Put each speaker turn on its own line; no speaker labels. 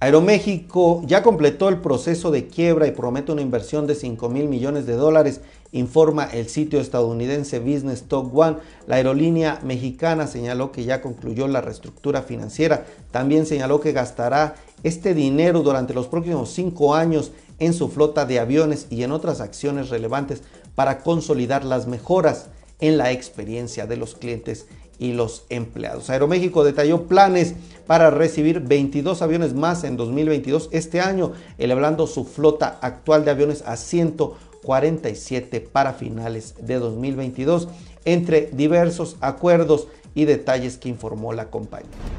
Aeroméxico ya completó el proceso de quiebra y promete una inversión de 5 mil millones de dólares, informa el sitio estadounidense Business Talk One. La aerolínea mexicana señaló que ya concluyó la reestructura financiera. También señaló que gastará este dinero durante los próximos cinco años en su flota de aviones y en otras acciones relevantes para consolidar las mejoras en la experiencia de los clientes y los empleados. Aeroméxico detalló planes para recibir 22 aviones más en 2022, este año elevando su flota actual de aviones a 147 para finales de 2022, entre diversos acuerdos y detalles que informó la compañía.